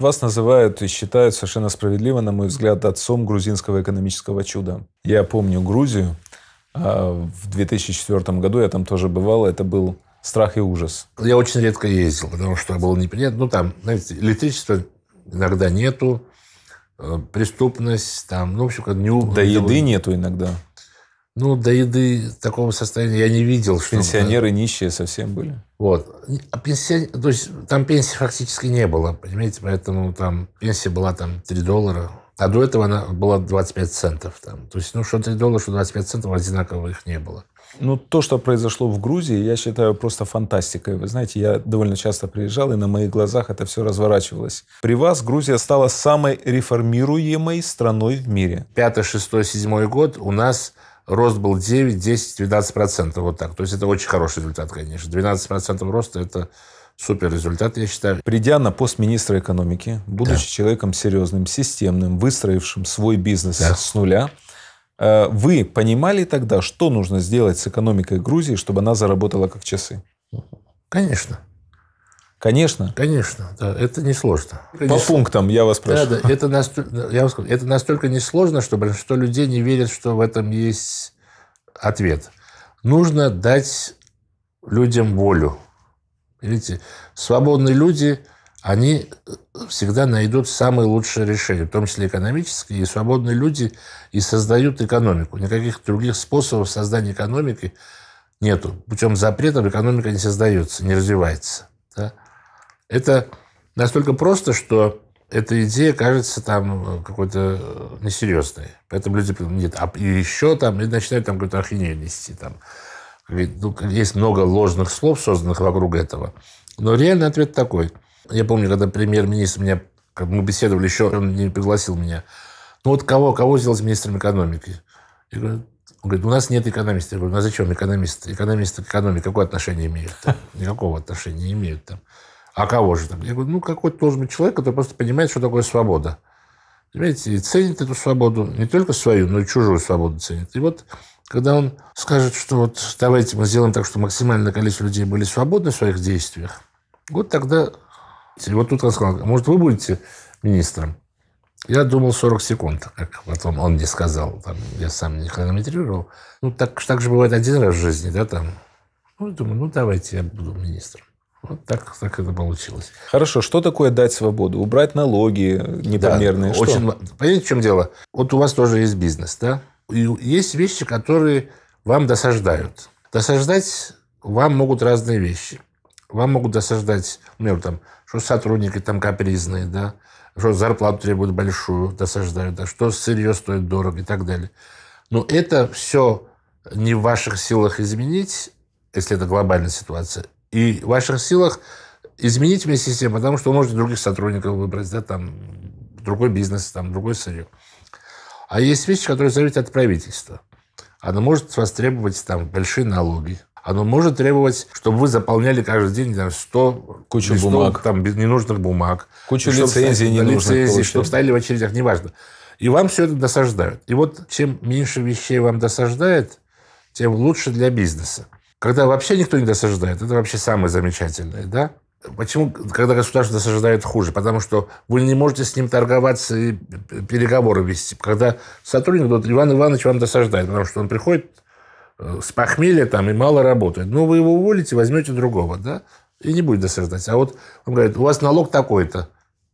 Вас называют и считают совершенно справедливо, на мой взгляд, отцом грузинского экономического чуда. Я помню Грузию. А, в 2004 году я там тоже бывал. Это был страх и ужас. Я очень редко ездил, потому что было непонятно. Ну, там, знаете, электричества иногда нету, э, преступность там, ну, в общем, как не... Да еды нету иногда. Ну, до еды такого состояния я не видел. Чтобы... Пенсионеры нищие совсем были? Вот. А пенсион... То есть там пенсии фактически не было, понимаете? Поэтому там пенсия была там 3 доллара. А до этого она была 25 центов. Там. То есть, ну, что 3 доллара, что 25 центов, одинаково их не было. Ну, то, что произошло в Грузии, я считаю просто фантастикой. Вы знаете, я довольно часто приезжал, и на моих глазах это все разворачивалось. При вас Грузия стала самой реформируемой страной в мире. Пятый, шестой, седьмой год у нас рост был 9, 10, 12 процентов. Вот так. То есть это очень хороший результат, конечно. 12 процентов роста – это супер результат, я считаю. Придя на пост министра экономики, будучи да. человеком серьезным, системным, выстроившим свой бизнес да. с нуля, э, вы понимали тогда, что нужно сделать с экономикой Грузии, чтобы она заработала как часы? Конечно. Конечно. Конечно, да, это несложно. По это пунктам я вас прошу. Да, да, это, настолько, я вам скажу, это настолько несложно, что большинство людей не верят, что в этом есть ответ. Нужно дать людям волю. Видите, свободные люди, они э, всегда найдут самое лучшее решение, в том числе экономическое. и свободные люди и создают экономику. Никаких других способов создания экономики нету. Путем запретов экономика не создается, не развивается. Да? Это настолько просто, что эта идея кажется там э, какой-то э, несерьезной. Поэтому люди нет, а и еще там, и начинают там какую-то ахинею нести. Там. Ну, есть много ложных слов, созданных вокруг этого. Но реальный ответ такой. Я помню, когда премьер-министр меня, как мы беседовали еще, он не пригласил меня. Ну вот кого, кого сделать министром экономики? Я говорю, он говорит, у нас нет экономиста. Я говорю, ну а зачем экономисты? Экономисты к экономике какое отношение имеют? Там? Никакого отношения не имеют там. А кого же там? Я говорю, ну, какой-то должен быть человек, который просто понимает, что такое свобода. Понимаете, и ценит эту свободу, не только свою, но и чужую свободу ценит. И вот когда он скажет, что вот давайте мы сделаем так, что максимальное количество людей были свободны в своих действиях, вот тогда... И вот тут он сказал, «А может, вы будете министром? Я думал 40 секунд, как потом он мне сказал. Там, я сам не хронометрировал. Ну, так, так же бывает один раз в жизни, да, там. Ну, думаю, ну, давайте я буду министром. Вот так, так это получилось. Хорошо, что такое дать свободу? Убрать налоги непомерные. Да, что? очень, понимаете, в чем дело? Вот у вас тоже есть бизнес, да? И есть вещи, которые вам досаждают. Досаждать вам могут разные вещи. Вам могут досаждать, например, ну, там, что сотрудники там капризные, да, что зарплату требуют большую, досаждают, да, что сырье стоит дорого и так далее. Но это все не в ваших силах изменить, если это глобальная ситуация, и в ваших силах изменить вместе с тем, потому что вы можете других сотрудников выбрать, да, там, другой бизнес, там, другой сырье. А есть вещи, которые зависят от правительства. Оно может вас требовать там, большие налоги. Оно может требовать, чтобы вы заполняли каждый день там, 100 Кучу листов, бумаг. Там, ненужных бумаг. Кучу лицензий ненужных. Лицензий, чтобы стояли в очередях, неважно. И вам все это досаждают. И вот чем меньше вещей вам досаждает, тем лучше для бизнеса. Когда вообще никто не досаждает, это вообще самое замечательное, да? Почему, когда государство досаждает, хуже? Потому что вы не можете с ним торговаться и переговоры вести. Когда сотрудник, вот Иван Иванович вам досаждает, потому что он приходит э, с похмелья там и мало работает. Ну, вы его уволите, возьмете другого, да? И не будет досаждать. А вот он говорит, у вас налог такой-то.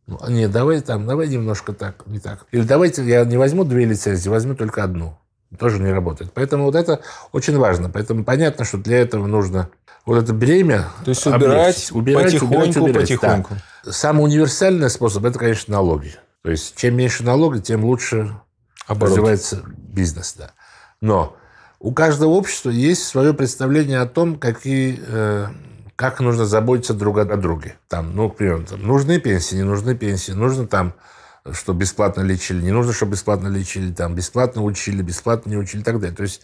ну «А, нет, давай там, давай немножко так, не так. Или давайте я не возьму две лицензии, возьму только одну тоже не работает. Поэтому вот это очень важно. Поэтому понятно, что для этого нужно вот это бремя... То есть убирать, убирать потихоньку, убирать, убирать. потихоньку. Да. Самый универсальный способ – это, конечно, налоги. То есть чем меньше налоги, тем лучше Оборот. развивается бизнес. Да. Но у каждого общества есть свое представление о том, какие, э, как нужно заботиться друг о друге. Там, ну, к примеру, там, нужны пенсии, не нужны пенсии, нужно там что бесплатно лечили, не нужно, чтобы бесплатно лечили, там, бесплатно учили, бесплатно не учили и так далее. То есть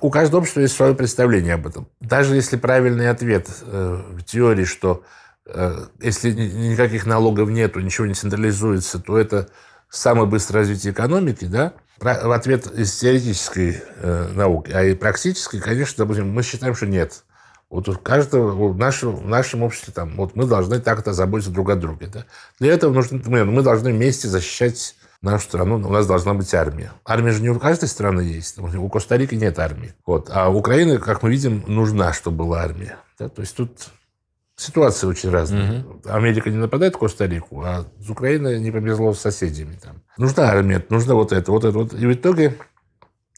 у каждого общества есть свое представление об этом. Даже если правильный ответ э, в теории, что э, если никаких налогов нету, ничего не централизуется, то это самое быстрое развитие экономики, да, в ответ из теоретической э, науки, а и практической, конечно, допустим, мы считаем, что нет. Вот у каждого, в нашем, в нашем обществе там, вот мы должны так-то заботиться друг о друге. Да? Для этого нужно, мы, мы должны вместе защищать нашу страну, у нас должна быть армия. Армия же не у каждой страны есть. У Коста-Рики нет армии. Вот. А Украина, как мы видим, нужна, чтобы была армия. Да? То есть тут ситуация очень разная. Угу. Америка не нападает на Коста-Рику, а с Украиной не повезло с соседями. Там. Нужна армия, нужно вот это, вот это. Вот. И в итоге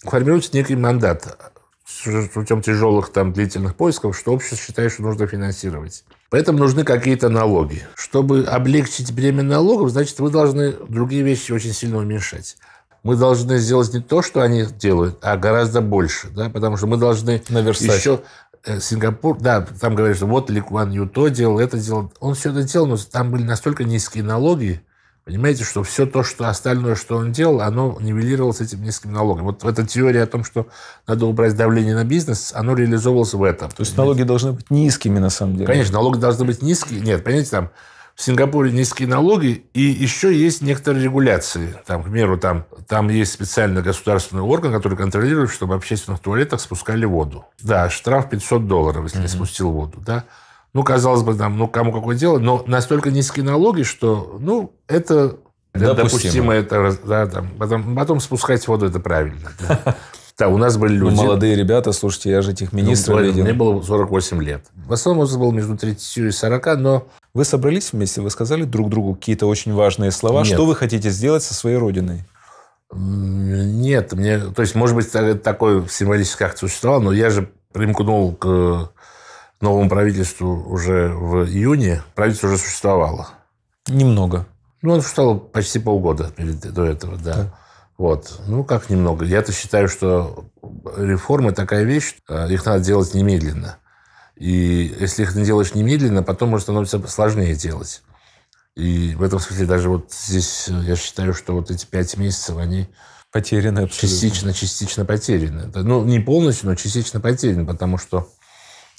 формируется некий мандат с путем тяжелых там длительных поисков, что общество считает, что нужно финансировать. Поэтому нужны какие-то налоги. Чтобы облегчить бремя налогов, значит, вы должны другие вещи очень сильно уменьшать мы должны сделать не то, что они делают, а гораздо больше, да, потому что мы должны Наверстать. еще э, Сингапур, да, там говорят, что вот Ликван Куан делал, это делал. Он все это делал, но там были настолько низкие налоги, Понимаете, что все то, что остальное, что он делал, оно нивелировалось этим низким налогом. Вот эта теория о том, что надо убрать давление на бизнес, оно реализовывалось в этом. То есть понимаете? налоги должны быть низкими на самом деле. Конечно, налоги должны быть низкие. Нет, понимаете, там в Сингапуре низкие налоги, и еще есть некоторые регуляции. Там, к примеру, там, там есть специальный государственный орган, который контролирует, чтобы в общественных туалетах спускали воду. Да, штраф 500 долларов, если mm-hmm. не спустил воду. Да? Ну, казалось бы, там, ну, кому какое дело, но настолько низкие налоги, что, ну, это допустимо. это, да, там, потом, потом спускать воду – это правильно. Да. Да, у нас были ну, люди... Ну, молодые ребята, слушайте, я же этих министров ну, видел. Мне было 48 лет. В основном возраст был между 30 и 40, но... Вы собрались вместе, вы сказали друг другу какие-то очень важные слова. Нет. Что вы хотите сделать со своей родиной? Нет, мне... То есть, может быть, такой символический акт существовал, но я же примкнул к новому правительству уже в июне, правительство уже существовало. Немного. Ну, оно существовало почти полгода перед, до этого, да. да. Вот. Ну, как немного. Я-то считаю, что реформы такая вещь, э, их надо делать немедленно. И если их не делаешь немедленно, потом может становится сложнее делать. И в этом смысле даже вот здесь э, я считаю, что вот эти пять месяцев, они потеряны абсолютно. Частично, частично потеряны. Ну, не полностью, но частично потеряны, потому что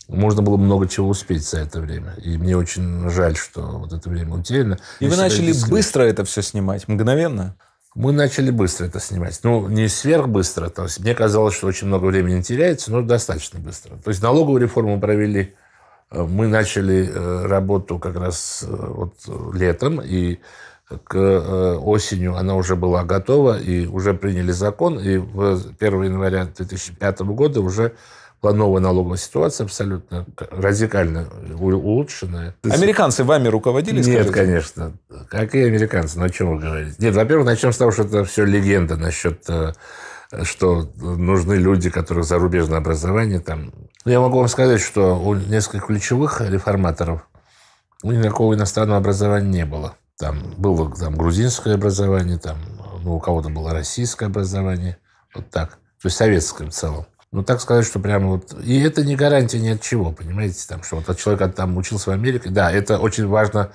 можно было много чего успеть за это время. И мне очень жаль, что вот это время утеряно. И Я вы начали искренне. быстро это все снимать, мгновенно? Мы начали быстро это снимать. Ну, не сверхбыстро. То есть мне казалось, что очень много времени теряется, но достаточно быстро. То есть налоговую реформу провели. Э, мы начали э, работу как раз э, вот летом, и к осенью она уже была готова, и уже приняли закон, и 1 января 2005 года уже новая налоговая ситуация абсолютно радикально улучшенная. Американцы вами руководили? Нет, скажите? конечно. Какие американцы? На ну чем вы говорите? Нет, во-первых, начнем с того, что это все легенда насчет э, что нужны люди, которые зарубежное образование там. Я могу вам сказать, что у нескольких ключевых реформаторов никакого иностранного образования не было. Там было там, грузинское образование, там, ну, у кого-то было российское образование, вот так. То есть советское в целом. Ну, так сказать, что прямо вот... И это не гарантия ни от чего, понимаете? Там, что вот от человека там учился в Америке. Да, это очень важно,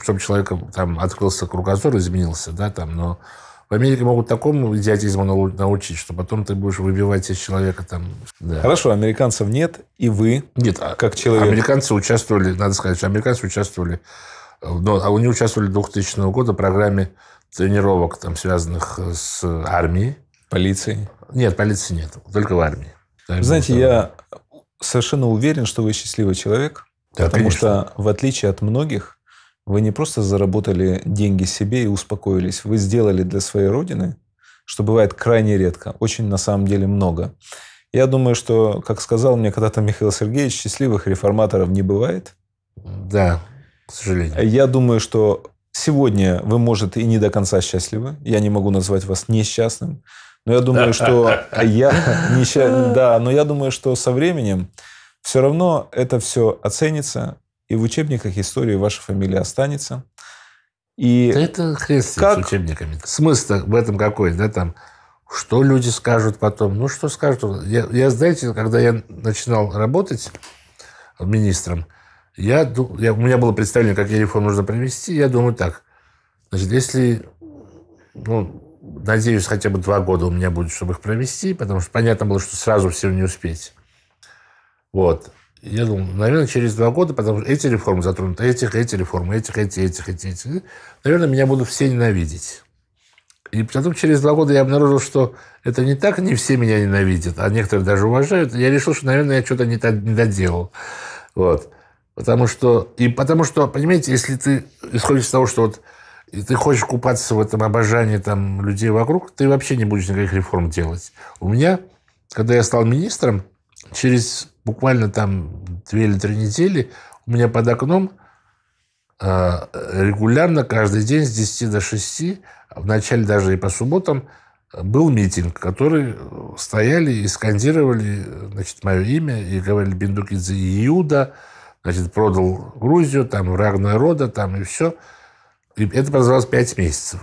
чтобы человек там открылся кругозор, изменился, да, там, но в Америке могут такому идиотизму научить, что потом ты будешь выбивать из человека там. Да. Хорошо, американцев нет, и вы нет, а как человек. Американцы участвовали, надо сказать, что американцы участвовали, но они участвовали 2000 года в программе тренировок, там, связанных с армией. Полицией. Нет, полиции нет, только в армии. Там Знаете, я совершенно уверен, что вы счастливый человек, да, потому конечно. что в отличие от многих, вы не просто заработали деньги себе и успокоились, вы сделали для своей родины, что бывает крайне редко, очень на самом деле много. Я думаю, что, как сказал мне когда-то Михаил Сергеевич, счастливых реформаторов не бывает. Да, к сожалению. Я думаю, что сегодня вы, может, и не до конца счастливы. Я не могу назвать вас несчастным. Но я думаю, что я нища... Да, но я думаю, что со временем все равно это все оценится, и в учебниках истории ваша фамилия останется. И да это хрен как... с учебниками. Смысл в этом какой, да, там, что люди скажут потом, ну, что скажут. Я, я знаете, когда я начинал работать министром, я, я, у меня было представление, какие реформы нужно провести, я думаю так, значит, если, ну, надеюсь, хотя бы два года у меня будет, чтобы их провести, потому что понятно было, что сразу все не успеть. Вот. Я думал, наверное, через два года, потому что эти реформы затронуты, этих, эти реформы, этих, эти, этих, эти, эти. Наверное, меня будут все ненавидеть. И потом через два года я обнаружил, что это не так, не все меня ненавидят, а некоторые даже уважают. Я решил, что, наверное, я что-то не, так не доделал. Вот. Потому что, и потому что, понимаете, если ты исходишь из того, что вот и ты хочешь купаться в этом обожании там, людей вокруг, ты вообще не будешь никаких реформ делать. У меня, когда я стал министром, через буквально там две или три недели у меня под окном э, регулярно каждый день с 10 до 6, в начале даже и по субботам, был митинг, который стояли и скандировали значит, мое имя, и говорили Бендукидзе Иуда, значит, продал Грузию, там враг народа, там и все – это продолжалось 5 месяцев.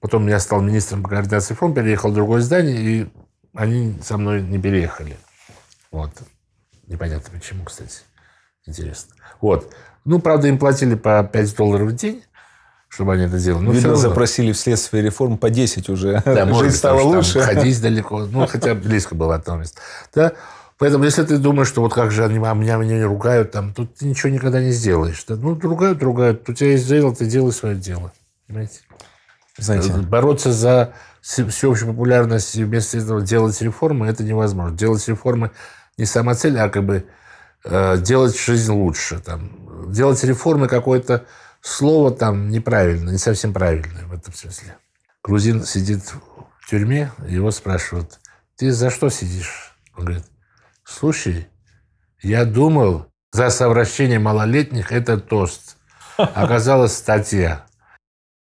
Потом я стал министром по координации фонда, переехал в другое здание, и они со мной не переехали. Вот. Непонятно почему, кстати. Интересно. Вот. Ну, правда, им платили по 5 долларов в день, чтобы они это делали. Но Видно, запросили вследствие реформ по 10 уже. Да, Жизнь может, стала лучше. Ходить далеко. Ну, хотя близко было от того места. Да? Поэтому, если ты думаешь, что вот как же они а меня, меня не ругают, там, тут ты ничего никогда не сделаешь. Ну, ругают, ругают. У тебя есть дело, ты делай свое дело. Понимаете? Знаете, э, бороться за всеобщую популярность и вместо этого делать реформы, это невозможно. Делать реформы не сама цель, а как бы э, делать жизнь лучше. Там. Делать реформы какое-то слово там неправильно, не совсем правильное в этом смысле. Грузин сидит в тюрьме, его спрашивают, ты за что сидишь? Он говорит, Слушай, я думал, за совращение малолетних это тост. оказалось статья.